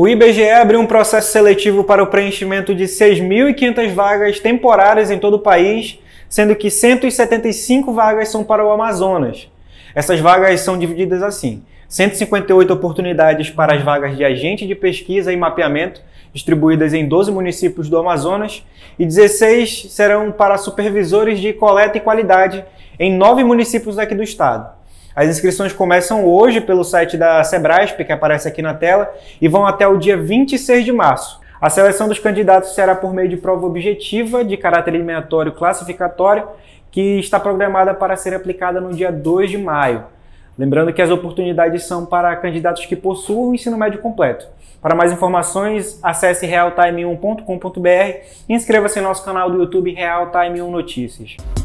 O IBGE abriu um processo seletivo para o preenchimento de 6.500 vagas temporárias em todo o país, sendo que 175 vagas são para o Amazonas. Essas vagas são divididas assim: 158 oportunidades para as vagas de agente de pesquisa e mapeamento, distribuídas em 12 municípios do Amazonas, e 16 serão para supervisores de coleta e qualidade em nove municípios aqui do estado. As inscrições começam hoje pelo site da Sebrasp, que aparece aqui na tela, e vão até o dia 26 de março. A seleção dos candidatos será por meio de prova objetiva, de caráter eliminatório classificatório, que está programada para ser aplicada no dia 2 de maio. Lembrando que as oportunidades são para candidatos que possuam o ensino médio completo. Para mais informações, acesse realtime1.com.br e inscreva-se em nosso canal do YouTube Realtime 1 Notícias.